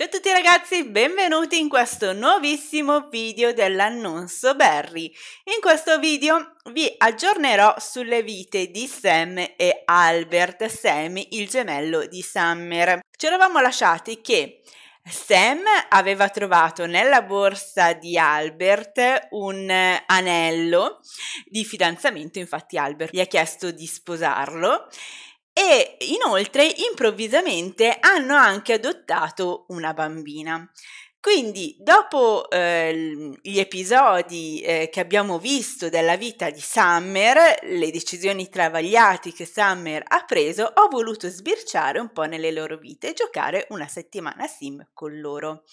Ciao a tutti ragazzi, benvenuti in questo nuovissimo video dell'annuncio Barry. In questo video vi aggiornerò sulle vite di Sam e Albert, Sam il gemello di Summer. Ci eravamo lasciati che Sam aveva trovato nella borsa di Albert un anello di fidanzamento, infatti Albert gli ha chiesto di sposarlo e inoltre improvvisamente hanno anche adottato una bambina. Quindi, dopo eh, gli episodi eh, che abbiamo visto della vita di Summer, le decisioni travagliate che Summer ha preso, ho voluto sbirciare un po' nelle loro vite e giocare una settimana sim con loro.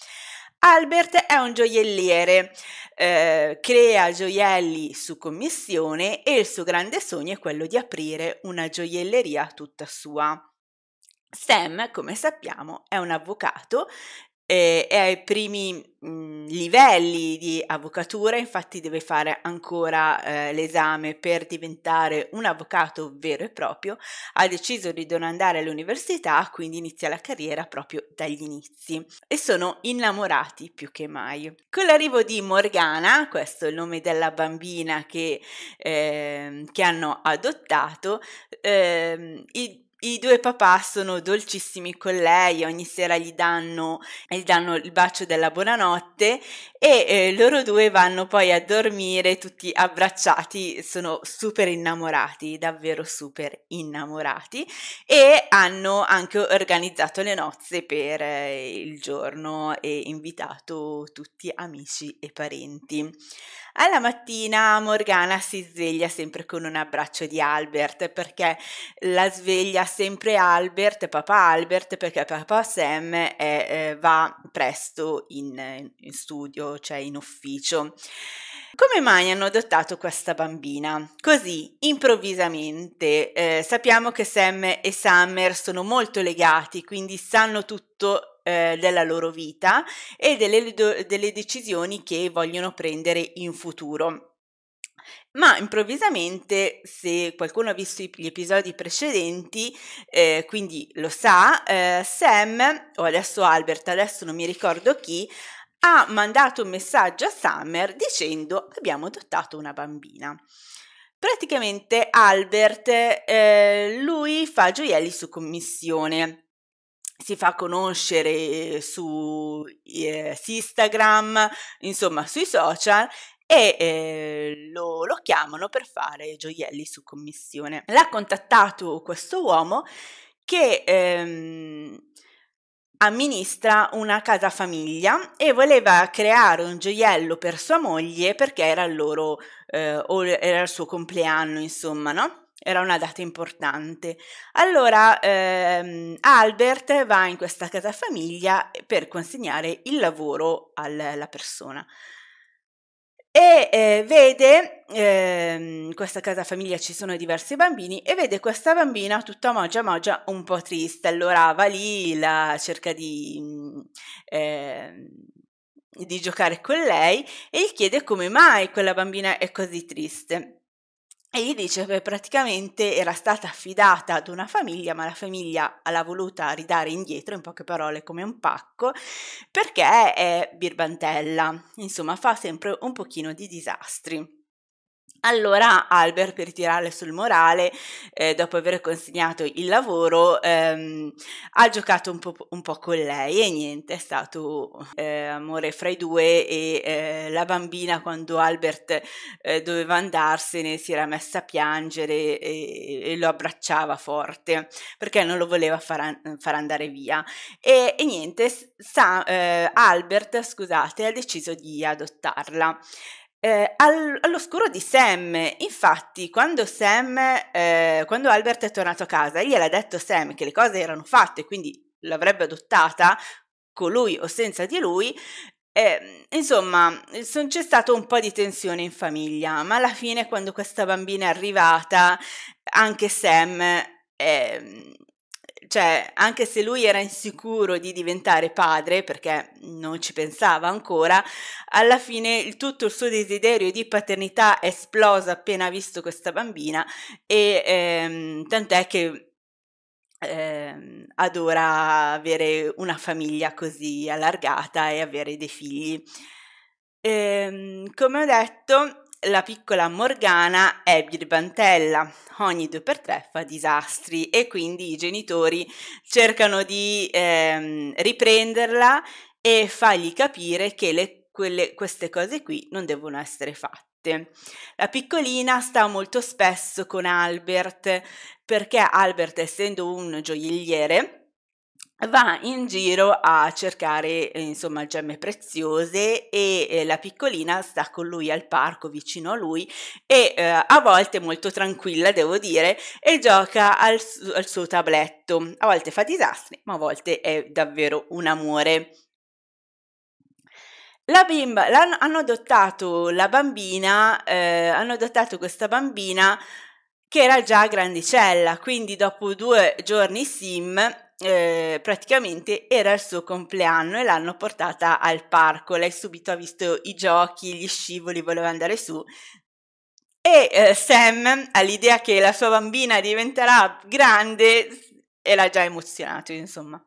Albert è un gioielliere, eh, crea gioielli su commissione e il suo grande sogno è quello di aprire una gioielleria tutta sua. Sam, come sappiamo, è un avvocato eh, è ai primi mh, mhmm, livelli di avvocatura, infatti deve fare ancora eh, l'esame per diventare un avvocato vero e proprio, ha deciso di non andare all'università, quindi inizia la carriera proprio dagli inizi e sono innamorati più che mai. Con l'arrivo di Morgana, questo è il nome della bambina che, eh, che hanno adottato, eh, i i due papà sono dolcissimi con lei, ogni sera gli danno, gli danno il bacio della buonanotte e eh, loro due vanno poi a dormire tutti abbracciati, sono super innamorati, davvero super innamorati e hanno anche organizzato le nozze per eh, il giorno e invitato tutti amici e parenti. Alla mattina Morgana si sveglia sempre con un abbraccio di Albert perché la sveglia sempre Albert, papà Albert, perché papà Sam è, eh, va presto in, in studio, cioè in ufficio. Come mai hanno adottato questa bambina? Così, improvvisamente. Eh, sappiamo che Sam e Summer sono molto legati, quindi sanno tutto eh, della loro vita e delle, delle decisioni che vogliono prendere in futuro. Ma improvvisamente, se qualcuno ha visto gli episodi precedenti, eh, quindi lo sa, eh, Sam, o adesso Albert, adesso non mi ricordo chi, ha mandato un messaggio a Summer dicendo abbiamo adottato una bambina. Praticamente Albert, eh, lui fa gioielli su commissione si fa conoscere su eh, Instagram, insomma sui social e eh, lo, lo chiamano per fare gioielli su commissione. L'ha contattato questo uomo che ehm, amministra una casa famiglia e voleva creare un gioiello per sua moglie perché era il loro eh, era il suo compleanno, insomma, no? era una data importante. Allora ehm, Albert va in questa casa famiglia eh, per consegnare il lavoro alla persona e eh, vede ehm, questa casa famiglia ci sono diversi bambini e vede questa bambina tutta mogia mogia un po' triste allora va lì la cerca di eh, di giocare con lei e gli chiede come mai quella bambina è così triste e gli dice che praticamente era stata affidata ad una famiglia, ma la famiglia l'ha voluta ridare indietro, in poche parole, come un pacco, perché è birbantella, insomma fa sempre un pochino di disastri. Allora Albert, per tirare sul morale, eh, dopo aver consegnato il lavoro, ehm, ha giocato un po', un po', con lei e niente, è stato eh, amore fra i due e eh, la bambina quando Albert eh, doveva andarsene si era messa a piangere e, e, lo abbracciava forte perché non lo voleva far, an- far andare via. E, e niente, sa, eh, Albert, scusate, ha deciso di adottarla eh, all- all'oscuro di Sam. Infatti, quando Sam, eh, quando Albert è tornato a casa, gliel'ha detto Sam che le cose erano fatte, quindi l'avrebbe adottata, con lui o senza di lui, eh, insomma, son, c'è stato un po' di tensione in famiglia, ma alla fine quando questa bambina è arrivata, anche Sam eh, cioè, anche se lui era insicuro di diventare padre perché non ci pensava ancora, alla fine tutto il suo desiderio di paternità è esploso appena visto questa bambina e ehm, tant'è che ehm, adora avere una famiglia così allargata e avere dei figli. Ehm, come ho detto, la piccola Morgana è birbantella, ogni due per tre fa disastri e quindi i genitori cercano di ehm, riprenderla e fargli capire che le, quelle, queste cose qui non devono essere fatte. La piccolina sta molto spesso con Albert perché Albert essendo un gioielliere va in giro a cercare eh, insomma gemme preziose e eh, la piccolina sta con lui al parco vicino a lui e eh, a volte molto tranquilla devo dire e gioca al, su- al suo tabletto a volte fa disastri ma a volte è davvero un amore la bimba hanno adottato la bambina eh, hanno adottato questa bambina che era già grandicella quindi dopo due giorni sim eh, praticamente era il suo compleanno e l'hanno portata al parco. Lei subito ha visto i giochi, gli scivoli, voleva andare su. E eh, Sam, all'idea che la sua bambina diventerà grande, era già emozionato, insomma.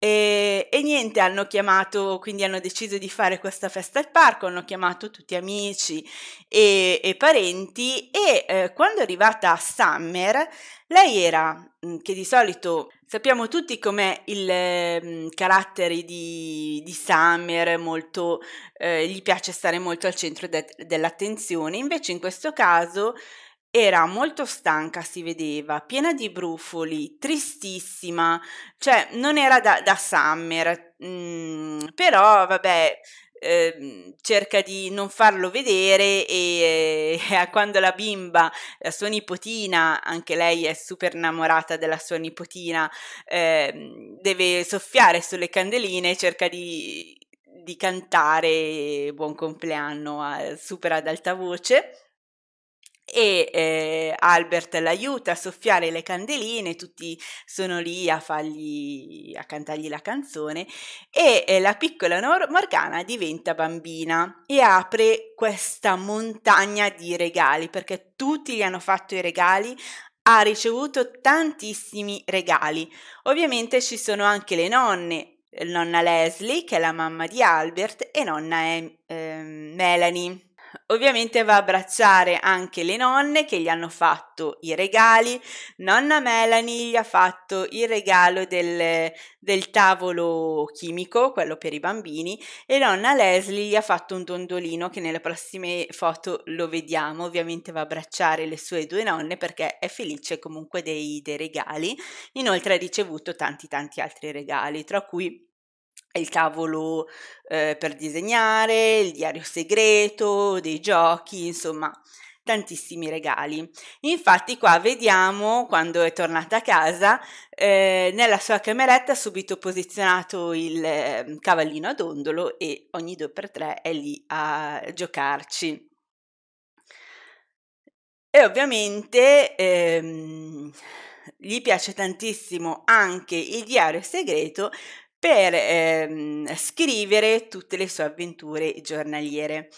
E, e, niente, hanno chiamato, quindi hanno deciso di fare questa festa al parco, hanno chiamato tutti amici e, e parenti e eh, quando è arrivata Summer, lei era, mm, che di solito sappiamo tutti com'è il eh, carattere di, di Summer, molto, eh, gli piace stare molto al centro de- dell'attenzione, invece in questo caso era molto stanca, si vedeva, piena di brufoli, tristissima, cioè non era da, da summer, mm, però vabbè, eh, cerca di non farlo vedere e eh, quando la bimba, la sua nipotina, anche lei è super innamorata della sua nipotina, eh, deve soffiare sulle candeline, cerca di, di cantare buon compleanno eh, super ad alta voce e eh, Albert l'aiuta a soffiare le candeline, tutti sono lì a, fargli, a cantargli la canzone e eh, la piccola Nor- Morgana diventa bambina e apre questa montagna di regali perché tutti gli hanno fatto i regali ha ricevuto tantissimi regali. Ovviamente ci sono anche le nonne, nonna Leslie, che è la mamma di Albert, e nonna em- eh, Melanie. Ovviamente va a abbracciare anche le nonne che gli hanno fatto i regali. Nonna Melanie gli ha fatto il regalo del, del tavolo chimico, quello per i bambini, e nonna Leslie gli ha fatto un dondolino che nelle prossime foto lo vediamo. Ovviamente va a abbracciare le sue due nonne perché è felice comunque dei, dei regali. Inoltre ha ricevuto tanti tanti altri regali, tra cui il tavolo eh, per disegnare, il diario segreto, dei giochi, insomma tantissimi regali. Infatti qua vediamo quando è tornata a casa eh, nella sua cameretta subito posizionato il eh, cavallino ad ondolo e ogni due per tre è lì a giocarci. E ovviamente ehm, gli piace tantissimo anche il diario segreto per ehm, scrivere tutte le sue avventure giornaliere.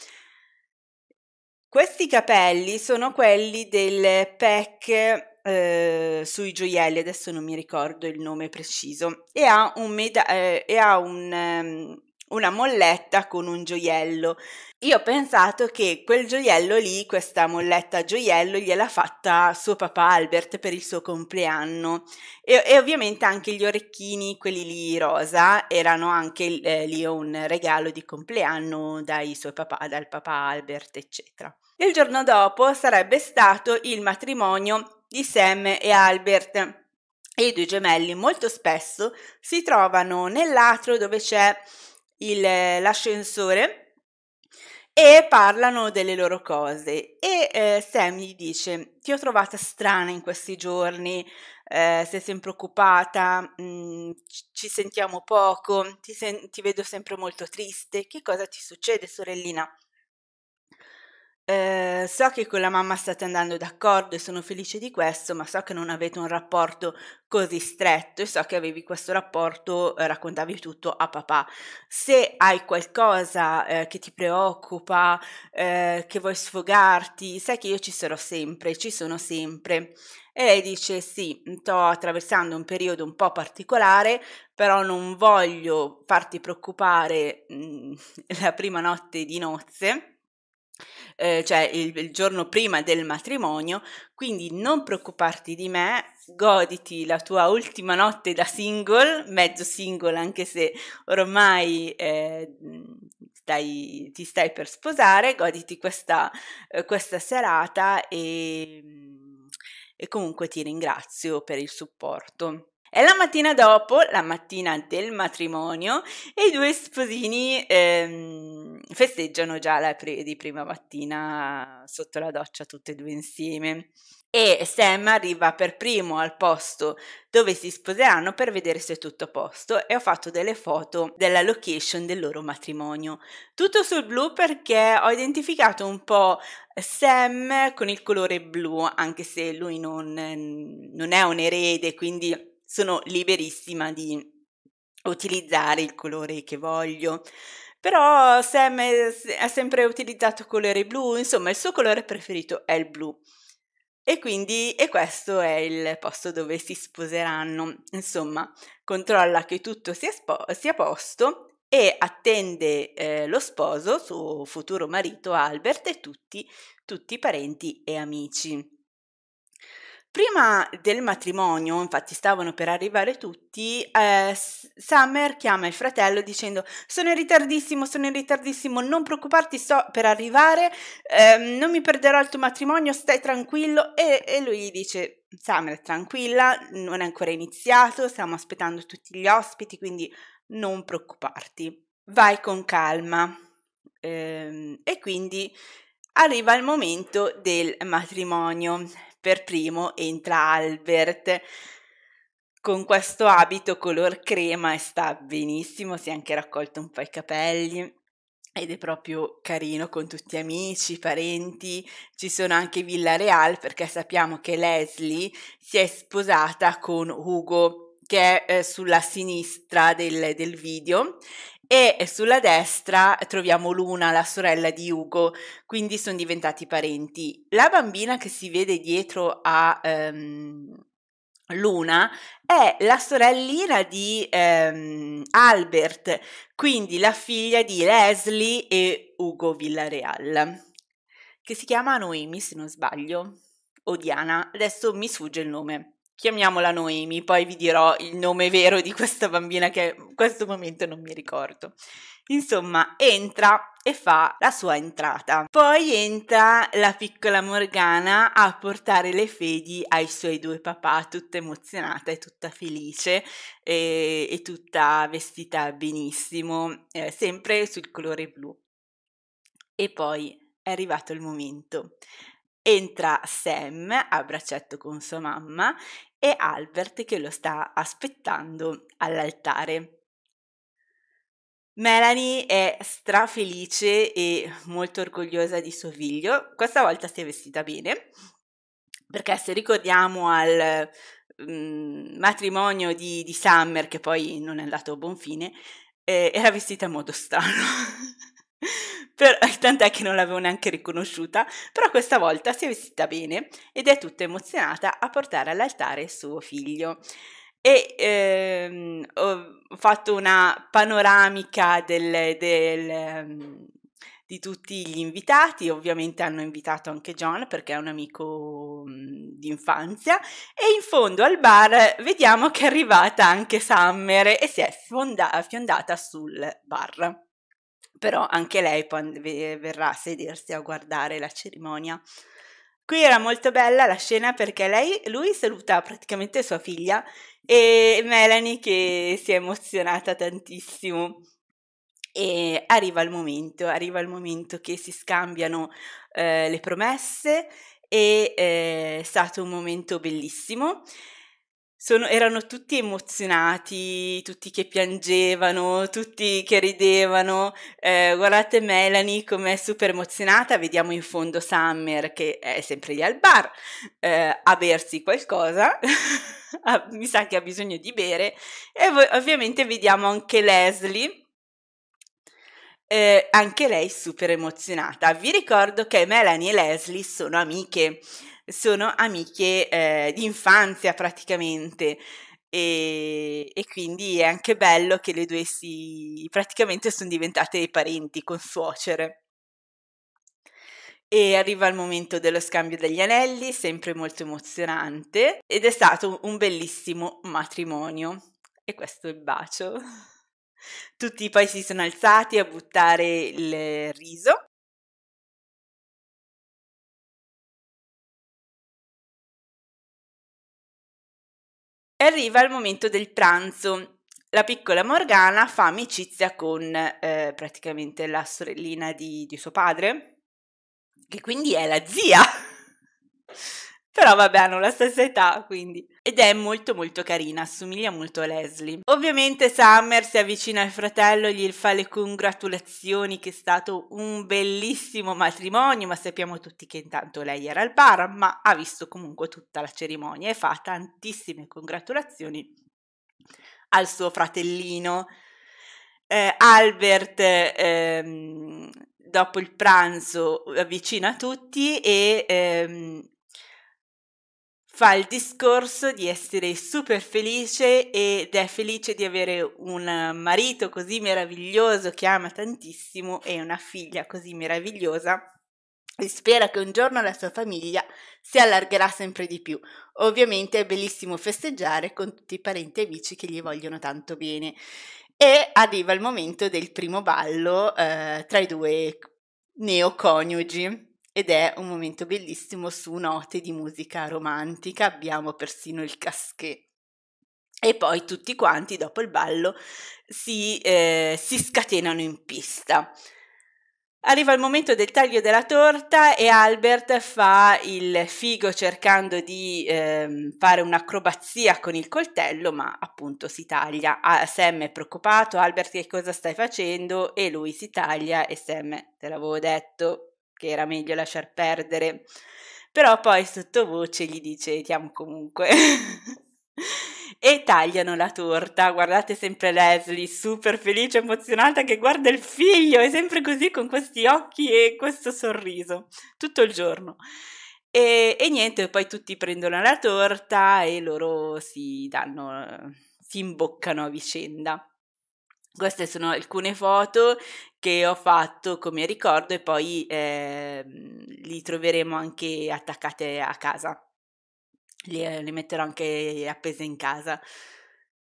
Questi capelli sono quelli del pack eh, sui gioielli, adesso non mi ricordo il nome preciso, e ha un, meda- eh, e ha un, um, una molletta con un gioiello. Io ho pensato che quel gioiello lì, questa molletta gioiello, gliela fatta suo papà Albert per il suo compleanno. E, e ovviamente anche gli orecchini, quelli lì rosa, erano anche eh, lì un regalo di compleanno dai suoi papà, dal papà Albert, eccetera. Il giorno dopo sarebbe stato il matrimonio di Sam e Albert. E i due gemelli molto spesso si trovano nell'atrio dove c'è il, l'ascensore e parlano delle loro cose e eh, Sam gli dice ti ho trovata strana in questi giorni, eh, sei sempre occupata, mh, mm, ci sentiamo poco, ti, sen- ti vedo sempre molto triste, che cosa ti succede sorellina? Eh, so che con la mamma state andando d'accordo e sono felice di questo, ma so che non avete un rapporto così stretto e so che avevi questo rapporto, eh, raccontavi tutto a papà. Se hai qualcosa eh, che ti preoccupa, eh, che vuoi sfogarti, sai che io ci sarò sempre, ci sono sempre. E lei dice sì, sto attraversando un periodo un po' particolare, però non voglio farti preoccupare mh, mm, la prima notte di nozze eh, cioè il, il, giorno prima del matrimonio, quindi non preoccuparti di me, goditi la tua ultima notte da single, mezzo single anche se ormai eh, stai, ti stai per sposare, goditi questa, eh, questa serata e, e comunque ti ringrazio per il supporto. È la mattina dopo, la mattina del matrimonio, e i due sposini ehm, festeggiano già la pre- di prima mattina sotto la doccia tutte e due insieme. E Sam arriva per primo al posto dove si sposeranno per vedere se è tutto a posto e ho fatto delle foto della location del loro matrimonio. Tutto sul blu perché ho identificato un po' Sam con il colore blu, anche se lui non, non è un erede, quindi sono liberissima di utilizzare il colore che voglio. Però Sam ha sempre utilizzato colore blu, insomma il suo colore preferito è il blu. E quindi e questo è il posto dove si sposeranno. Insomma, controlla che tutto sia, spo- sia a posto e attende eh, lo sposo, suo futuro marito Albert e tutti, tutti i parenti e amici. Prima del matrimonio, infatti stavano per arrivare tutti, eh, Summer chiama il fratello dicendo sono in ritardissimo, sono in ritardissimo, non preoccuparti, sto per arrivare, eh, non mi perderò il tuo matrimonio, stai tranquillo e, e lui gli dice Summer tranquilla, non è ancora iniziato, stiamo aspettando tutti gli ospiti, quindi non preoccuparti, vai con calma. Eh, e quindi arriva il momento del matrimonio. Per primo entra Albert con questo abito color crema e sta benissimo, si è anche raccolto un po' i capelli ed è proprio carino con tutti gli amici, parenti, ci sono anche Villa Real perché sappiamo che Leslie si è sposata con Hugo che è eh, sulla sinistra del, del video e sulla destra troviamo Luna, la sorella di Ugo, quindi sono diventati parenti. La bambina che si vede dietro a um, Luna è la sorellina di um, Albert, quindi la figlia di Leslie e Ugo Villareal, che si chiama Noemi se non sbaglio, o Diana, adesso mi sfugge il nome chiamiamola Noemi, poi vi dirò il nome vero di questa bambina che in questo momento non mi ricordo. Insomma, entra e fa la sua entrata. Poi entra la piccola Morgana a portare le fedi ai suoi due papà, tutta emozionata e tutta felice e, e tutta vestita benissimo, eh, sempre sul colore blu. E poi è arrivato il momento. Entra Sam a braccetto con sua mamma e Albert che lo sta aspettando all'altare. Melanie è strafelice e molto orgogliosa di suo figlio. Questa volta si è vestita bene, perché se ricordiamo al mm, matrimonio di, di, Summer, che poi non è andato a buon fine, eh, era vestita in modo strano. Per, tant'è che non l'avevo neanche riconosciuta, però questa volta si è vestita bene ed è tutta emozionata a portare all'altare suo figlio. E ehm, ho fatto una panoramica del, del, ehm, di tutti gli invitati, ovviamente hanno invitato anche John perché è un amico mm, di infanzia e in fondo al bar vediamo che è arrivata anche Summer e si è fonda- fiondata sul bar però anche lei verrà a sedersi a guardare la cerimonia. Qui era molto bella la scena perché lei, lui saluta praticamente sua figlia e Melanie che si è emozionata tantissimo. E arriva il momento, arriva il momento che si scambiano eh, le promesse e eh, è stato un momento bellissimo sono, erano tutti emozionati, tutti che piangevano, tutti che ridevano. Eh, guardate Melanie com'è super emozionata, vediamo in fondo Summer che è sempre lì al bar eh, a bersi qualcosa, mi sa che ha bisogno di bere e vo- ovviamente vediamo anche Leslie. Eh, anche lei super emozionata. Vi ricordo che Melanie e Leslie sono amiche sono amiche eh, di infanzia praticamente. E, e, quindi è anche bello che le due si praticamente sono diventate parenti con suocere. E arriva il momento dello scambio degli anelli, sempre molto emozionante, ed è stato un bellissimo matrimonio. E questo è il bacio. Tutti poi si sono alzati a buttare il riso arriva il momento del pranzo. La piccola Morgana fa amicizia con eh, praticamente la sorellina di, di suo padre, che quindi è la zia. Però vabbè, hanno la stessa età, quindi. Ed è molto molto carina, assomiglia molto a Leslie. Ovviamente Summer si avvicina al fratello, gli fa le congratulazioni che è stato un bellissimo matrimonio, ma sappiamo tutti che intanto lei era al bar, ma ha visto comunque tutta la cerimonia e fa tantissime congratulazioni al suo fratellino. Eh, Albert ehm, dopo il pranzo avvicina tutti e ehm, fa il discorso di essere super felice ed è felice di avere un marito così meraviglioso che ama tantissimo e una figlia così meravigliosa e spera che un giorno la sua famiglia si allargherà sempre di più. Ovviamente è bellissimo festeggiare con tutti i parenti e amici che gli vogliono tanto bene. E arriva il momento del primo ballo eh, tra i due neoconiugi ed è un momento bellissimo su note di musica romantica, abbiamo persino il casquet. E poi tutti quanti dopo il ballo si, eh, si scatenano in pista. Arriva il momento del taglio della torta e Albert fa il figo cercando di eh, fare un'acrobazia con il coltello, ma appunto si taglia. Ah, Sam è preoccupato, Albert che cosa stai facendo? E lui si taglia e Sam, te l'avevo detto, che era meglio lasciar perdere, però poi sottovoce gli dice ti amo comunque. e tagliano la torta. Guardate sempre Leslie, super felice, emozionata, che guarda il figlio, è sempre così con questi occhi e questo sorriso, tutto il giorno. E, e niente, poi tutti prendono la torta e loro si danno, si imboccano a vicenda. Queste sono alcune foto che ho fatto come ricordo e poi eh, li troveremo anche attaccate a casa. Le, le metterò anche appese in casa.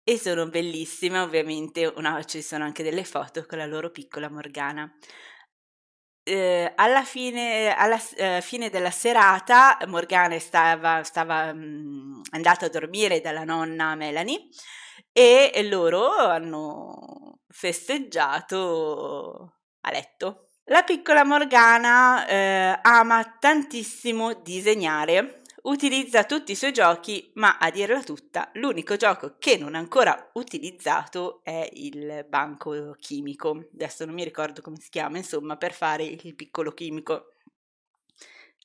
E sono bellissime, ovviamente una, ci sono anche delle foto con la loro piccola Morgana. Eh, alla, fine, alla eh, fine, della serata Morgana stava, stava mh, mm, andata a dormire dalla nonna Melanie e loro hanno festeggiato a letto. La piccola Morgana eh, ama tantissimo disegnare, utilizza tutti i suoi giochi, ma a dirla tutta, l'unico gioco che non ha ancora utilizzato è il banco chimico. Adesso non mi ricordo come si chiama, insomma, per fare il piccolo chimico.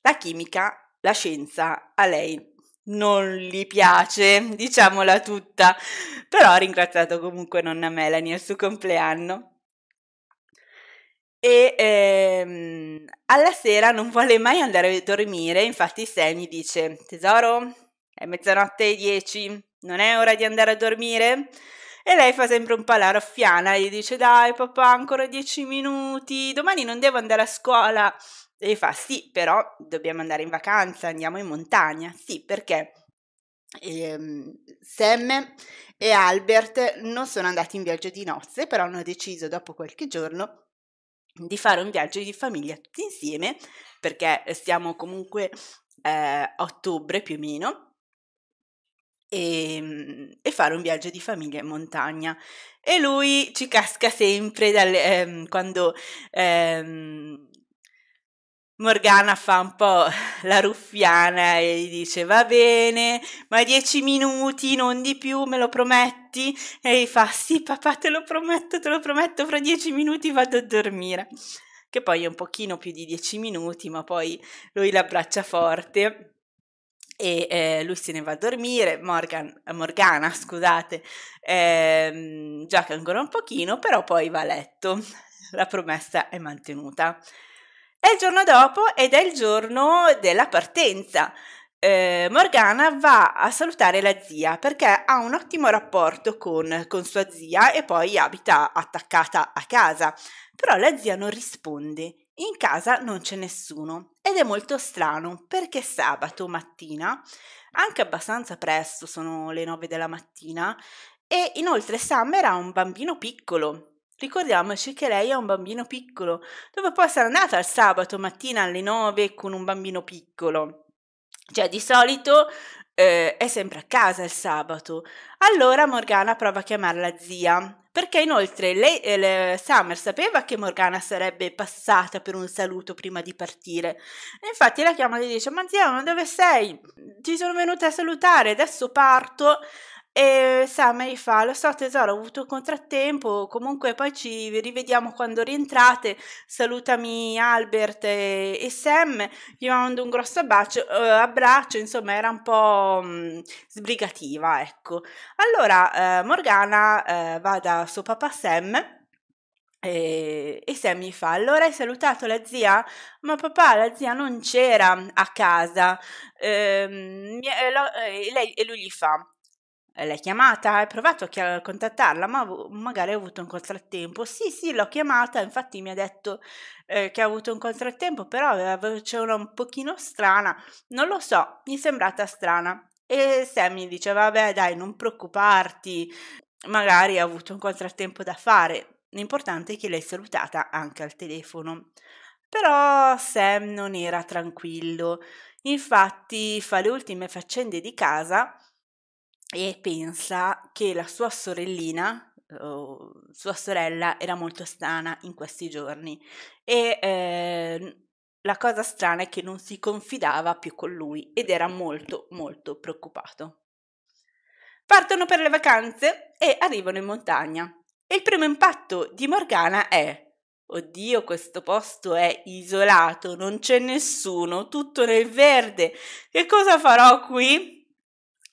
La chimica, la scienza, a lei non gli piace, diciamola tutta, però ha ringraziato comunque nonna Melanie al suo compleanno. E ehm, alla sera non vuole mai andare a dormire, infatti Sam gli dice, tesoro, è mezzanotte e dieci, non è ora di andare a dormire? E lei fa sempre un po' la raffiana, gli dice dai papà ancora dieci minuti, domani non devo andare a scuola, e fa sì, però dobbiamo andare in vacanza, andiamo in montagna. Sì, perché ehm, Sam e Albert non sono andati in viaggio di nozze, però hanno deciso dopo qualche giorno di fare un viaggio di famiglia tutti insieme, perché eh, siamo comunque eh, a ottobre più o meno, e, ehm, e, fare un viaggio di famiglia in montagna. E lui ci casca sempre dalle, ehm, quando ehm, Morgana fa un po' la ruffiana e gli dice va bene, ma dieci minuti, non di più, me lo prometti? E gli fa sì papà te lo prometto, te lo prometto, fra dieci minuti vado a dormire. Che poi è un pochino più di dieci minuti, ma poi lui l'abbraccia forte e eh, lui se ne va a dormire, Morgan, eh, Morgana scusate, ehm, gioca ancora un pochino, però poi va a letto. La promessa è mantenuta. È il giorno dopo ed è il giorno della partenza. Eh, Morgana va a salutare la zia perché ha un ottimo rapporto con, con sua zia e poi abita attaccata a casa. Però la zia non risponde in casa non c'è nessuno ed è molto strano perché sabato mattina, anche abbastanza presto, sono le 9 della mattina, e inoltre Summer ha un bambino piccolo Ricordiamoci che lei è un bambino piccolo. Dove può essere andata il sabato mattina alle 9 con un bambino piccolo? Cioè, di solito eh, è sempre a casa il sabato. Allora Morgana prova a chiamare la zia, perché inoltre lei, eh, Summer sapeva che Morgana sarebbe passata per un saluto prima di partire. infatti la chiama e gli dice, ma zia, ma dove sei? Ti sono venuta a salutare, adesso parto. E Sam gli fa, lo so tesoro, ho avuto un contrattempo, comunque poi ci rivediamo quando rientrate, salutami Albert e, e Sam, gli mando un grosso abbraccio, eh, abbraccio insomma era un po' mh, mm, sbrigativa, ecco. Allora eh, Morgana eh, va da suo papà Sam e, e Sam mi fa: Allora hai salutato la zia? Ma papà, la zia non c'era a casa. Ehm, e, eh, lo, e, eh, lei, e lui gli fa: eh, l'hai chiamata? Hai provato a contattarla? Ma magari hai avuto un contrattempo. Sì, sì, l'ho chiamata, infatti mi ha detto eh, che ha avuto un contrattempo, però aveva voce un pochino strana, non lo so, mi è sembrata strana. E Sam mi dice, vabbè dai, non preoccuparti, magari ha avuto un contrattempo da fare. L'importante è che l'hai salutata anche al telefono. Però Sam non era tranquillo, infatti fa le ultime faccende di casa e pensa che la sua sorellina, sua sorella, era molto strana in questi giorni e eh, la cosa strana è che non si confidava più con lui ed era molto molto preoccupato. Partono per le vacanze e arrivano in montagna. E il primo impatto di Morgana è Oddio, questo posto è isolato, non c'è nessuno, tutto nel verde. Che cosa farò qui?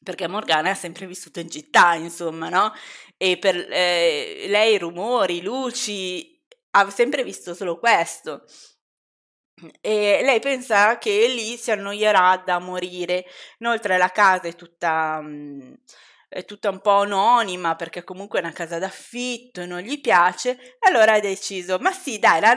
perché Morgana ha sempre vissuto in città, insomma, no? E per eh, lei rumori, luci, ha sempre visto solo questo. E lei pensa che lì si annoierà da morire. Inoltre la casa è tutta, mm, è tutta un po' anonima perché comunque è una casa d'affitto e non gli piace. Allora ha deciso, ma sì dai, la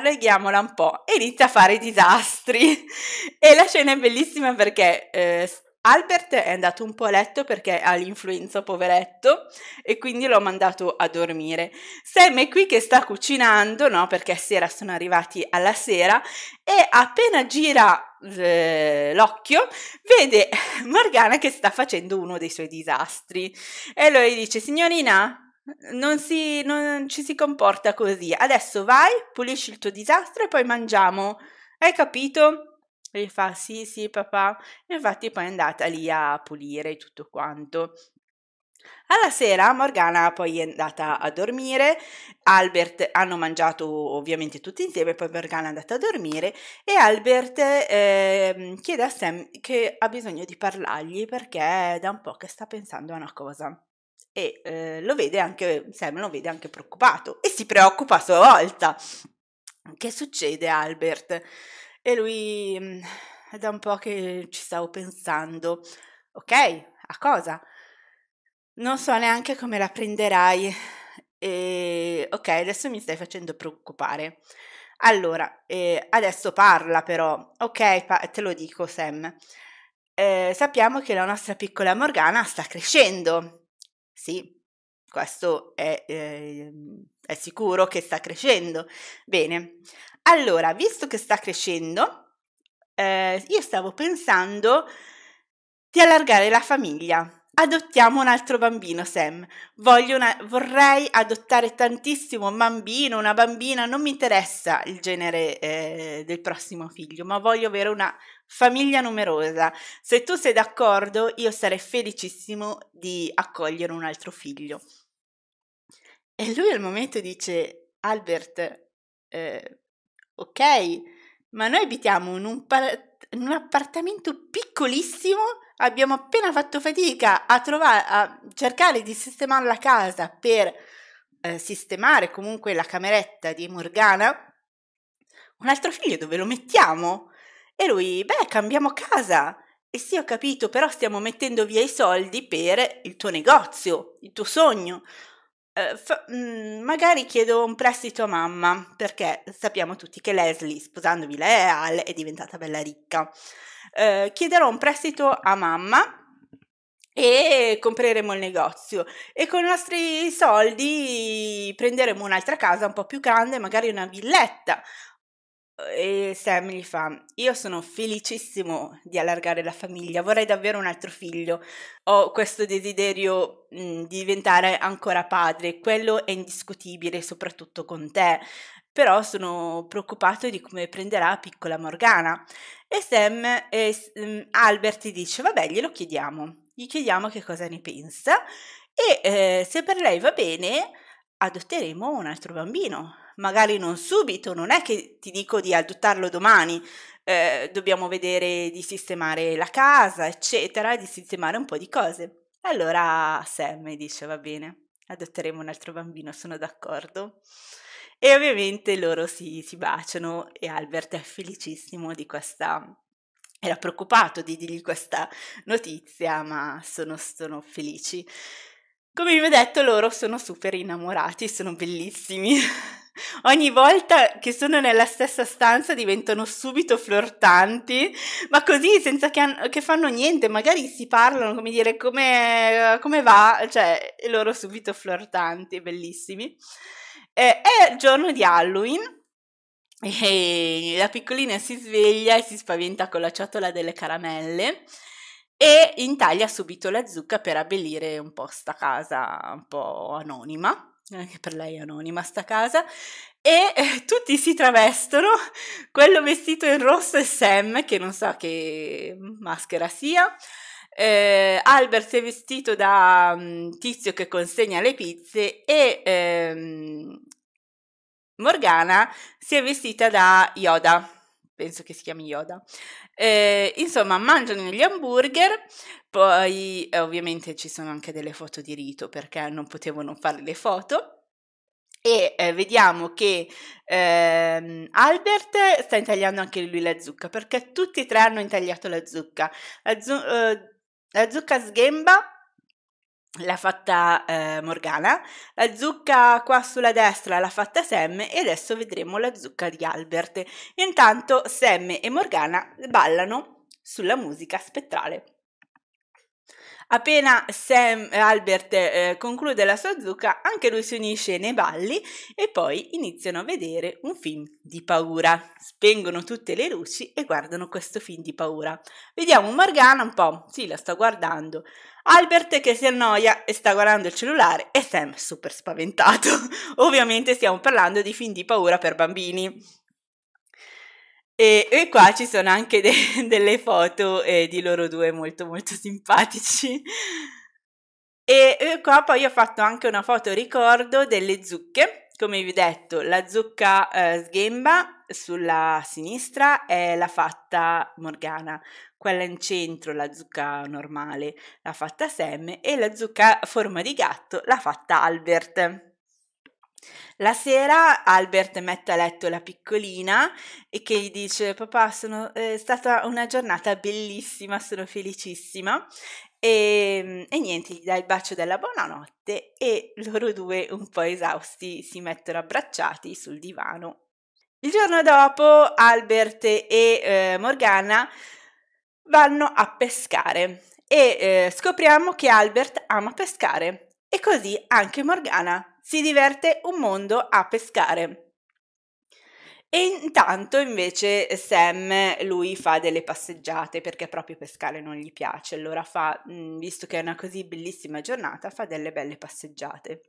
un po' e inizia a fare disastri. e la scena è bellissima perché... Eh, Albert è andato un po' a letto perché ha l'influenza poveretto e quindi l'ho mandato a dormire. Sam è qui che sta cucinando, no? Perché sera sono arrivati alla sera e appena gira eh, l'occhio vede Morgana che sta facendo uno dei suoi disastri e lui dice signorina non, si, non ci si comporta così adesso vai pulisci il tuo disastro e poi mangiamo hai capito? E fa sì, sì, papà. E infatti poi è andata lì a pulire tutto quanto. Alla sera Morgana poi è andata a dormire, Albert hanno mangiato ovviamente tutti insieme, poi Morgana è andata a dormire e Albert eh, chiede a Sam che ha bisogno di parlargli perché è da un po' che sta pensando a una cosa e eh, lo vede anche, Sam lo vede anche preoccupato e si preoccupa a sua volta. Che succede Albert? E lui mm, è da un po' che ci stavo pensando. Ok, a cosa? Non so neanche come la prenderai. E, ok, adesso mi stai facendo preoccupare. Allora, eh, adesso parla però. Ok, pa- te lo dico, Sam. Eh, sappiamo che la nostra piccola Morgana sta crescendo. Sì, questo è, eh, è sicuro che sta crescendo. Bene, allora, visto che sta crescendo, eh, io stavo pensando di allargare la famiglia. Adottiamo un altro bambino, Sam. Una, vorrei adottare tantissimo un bambino, una bambina, non mi interessa il genere eh, del prossimo figlio, ma voglio avere una famiglia numerosa. Se tu sei d'accordo, io sarei felicissimo di accogliere un altro figlio. E lui al momento dice, Albert, eh, ok, ma noi abitiamo in un, par- in un appartamento piccolissimo, abbiamo appena fatto fatica a, trovare, a cercare di sistemare la casa per eh, sistemare comunque la cameretta di Morgana. Un altro figlio dove lo mettiamo? E lui, beh, cambiamo casa. E sì, ho capito, però stiamo mettendo via i soldi per il tuo negozio, il tuo sogno eh, mm, magari chiedo un prestito a mamma, perché sappiamo tutti che Leslie, sposandovi la e è diventata bella ricca. Eh, chiederò un prestito a mamma e compreremo il negozio e con i nostri soldi prenderemo un'altra casa un po' più grande, magari una villetta e Sam gli fa: Io sono felicissimo di allargare la famiglia, vorrei davvero un altro figlio. Ho questo desiderio mh, di diventare ancora padre, quello è indiscutibile, soprattutto con te. Però sono preoccupato di come prenderà piccola Morgana. E Sam e mh, Albert dice: Vabbè, glielo chiediamo, gli chiediamo che cosa ne pensa. E eh, se per lei va bene, adotteremo un altro bambino magari non subito, non è che ti dico di adottarlo domani, eh, dobbiamo vedere di sistemare la casa, eccetera, di sistemare un po' di cose. Allora Sam mi dice va bene, adotteremo un altro bambino, sono d'accordo. E ovviamente loro si, si baciano e Albert è felicissimo di questa era preoccupato di dirgli questa notizia, ma sono, sono, felici. Come vi ho detto, loro sono super innamorati, sono bellissimi. Ogni volta che sono nella stessa stanza diventano subito flirtanti, ma così senza che, han- che fanno niente, magari si parlano come dire come, come va, cioè loro subito flirtanti, bellissimi. Eh, è il giorno di Halloween. E la piccolina si sveglia e si spaventa con la ciotola delle caramelle e intaglia subito la zucca per abbellire un po' sta casa un po' anonima anche eh, per lei è anonima sta casa, e eh, tutti si travestono, quello vestito in rosso è Sam, che non so che maschera sia, eh, Albert è vestito da um, tizio che consegna le pizze e ehm, Morgana si è vestita da Yoda, penso che si chiami Yoda, eh, insomma, mangiano gli hamburger, poi eh, ovviamente ci sono anche delle foto di rito perché non potevano fare le foto. E eh, vediamo che ehm, Albert sta intagliando anche lui la zucca perché tutti e tre hanno intagliato la zucca. La, zu- eh, la zucca sghemba l'ha fatta eh, Morgana, la zucca qua sulla destra l'ha fatta Sam e adesso vedremo la zucca di Albert. Intanto Sam e Morgana ballano sulla musica spettrale. Appena Sam Albert eh, conclude la sua zucca, anche lui si unisce nei balli e poi iniziano a vedere un film di paura. Spengono tutte le luci e guardano questo film di paura. Vediamo Morgana un po', sì, la sto guardando. Albert che si annoia e sta guardando il cellulare e Sam super spaventato. Ovviamente stiamo parlando di film di paura per bambini. E, e qua ci sono anche de- delle foto eh, di loro due molto molto simpatici. E, e qua poi ho fatto anche una foto ricordo delle zucche come vi ho detto, la zucca eh, sghemba sulla sinistra è la fatta Morgana, quella in centro la zucca normale, la fatta Sam e la zucca a forma di gatto, la fatta Albert. La sera Albert mette a letto la piccolina e che gli dice papà sono, è eh, stata una giornata bellissima, sono felicissima e, ehm, e, niente, gli dà il bacio della buonanotte e loro due un po' esausti si mettono abbracciati sul divano. Il giorno dopo Albert e eh, Morgana vanno a pescare e eh, scopriamo che Albert ama pescare e così anche Morgana si diverte un mondo a pescare. E intanto invece Sam lui fa delle passeggiate perché proprio pescare non gli piace, allora fa, mhmm, visto che è una così bellissima giornata, fa delle belle passeggiate.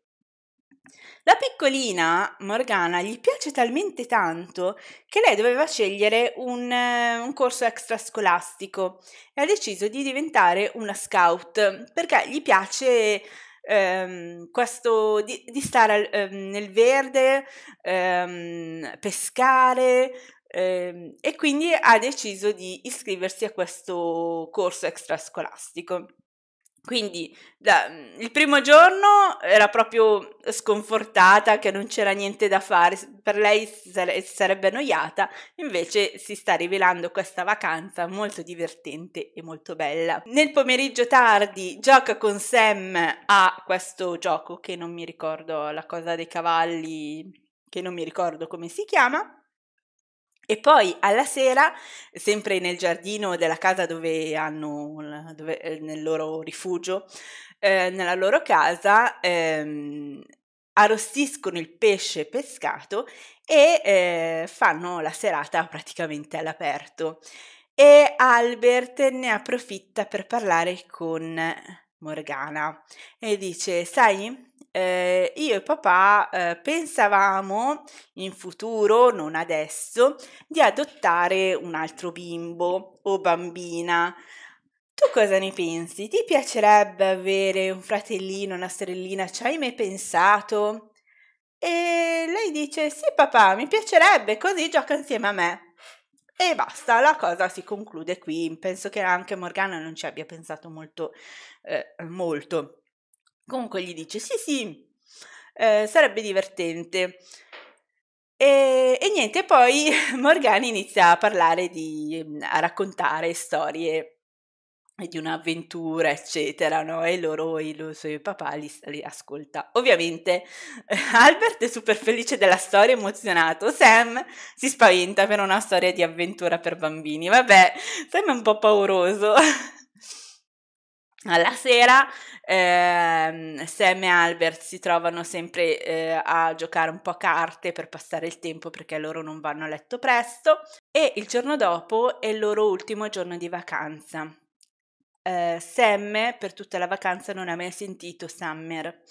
La piccolina Morgana gli piace talmente tanto che lei doveva scegliere un, un, corso extrascolastico e ha deciso di diventare una scout perché gli piace ehm, questo di, di stare al, ehm, nel verde, ehm, pescare ehm, e quindi ha deciso di iscriversi a questo corso extrascolastico. Quindi da, mhmm, il primo giorno era proprio sconfortata che non c'era niente da fare, per lei si sarebbe annoiata, invece si sta rivelando questa vacanza molto divertente e molto bella. Nel pomeriggio tardi gioca con Sam a questo gioco che non mi ricordo, la cosa dei cavalli, che non mi ricordo come si chiama, e poi alla sera, sempre nel giardino della casa dove hanno, dove, eh, nel loro rifugio, eh, nella loro casa, ehm, arrostiscono il pesce pescato e eh, fanno la serata praticamente all'aperto. E Albert ne approfitta per parlare con Morgana e dice, sai, eh, io e papà eh, pensavamo in futuro, non adesso, di adottare un altro bimbo o bambina. Tu cosa ne pensi? Ti piacerebbe avere un fratellino, una sorellina? Ci hai mai pensato? E lei dice: Sì, papà, mi piacerebbe, così gioca insieme a me. E basta, la cosa si conclude qui. Penso che anche Morgana non ci abbia pensato molto. Eh, molto Comunque gli dice sì sì, eh, sarebbe divertente. E, e, niente, poi Morgana inizia a parlare di, a raccontare storie di un'avventura, eccetera, no? E loro, i suoi papà li, li, ascolta. Ovviamente eh, Albert è super felice della storia, emozionato. Sam si spaventa per una storia di avventura per bambini. Vabbè, Sam è un po' pauroso. alla sera ehm, Sam e Albert si trovano sempre eh, a giocare un po' a carte per passare il tempo perché loro non vanno a letto presto e il giorno dopo è il loro ultimo giorno di vacanza. Eh, Sam per tutta la vacanza non ha mai sentito Summer.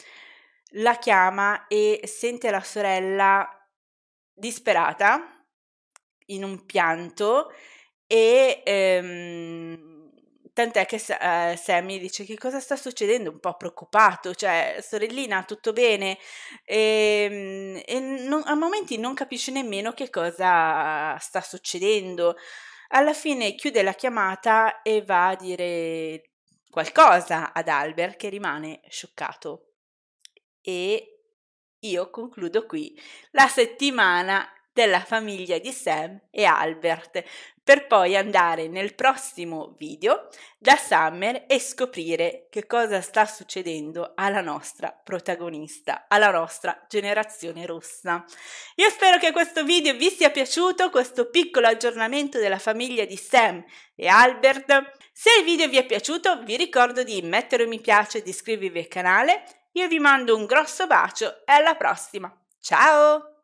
La chiama e sente la sorella disperata in un pianto e ehm, Tant'è che eh, Sammy dice che cosa sta succedendo, un po' preoccupato, cioè sorellina tutto bene e, ehm, e non, a momenti non capisce nemmeno che cosa sta succedendo. Alla fine chiude la chiamata e va a dire qualcosa ad Albert che rimane scioccato. E io concludo qui la settimana della famiglia di Sam e Albert per poi andare nel prossimo video da Summer e scoprire che cosa sta succedendo alla nostra protagonista, alla nostra generazione rossa. Io spero che questo video vi sia piaciuto, questo piccolo aggiornamento della famiglia di Sam e Albert. Se il video vi è piaciuto vi ricordo di mettere un mi piace e di iscrivervi al canale. Io vi mando un grosso bacio e alla prossima. Ciao!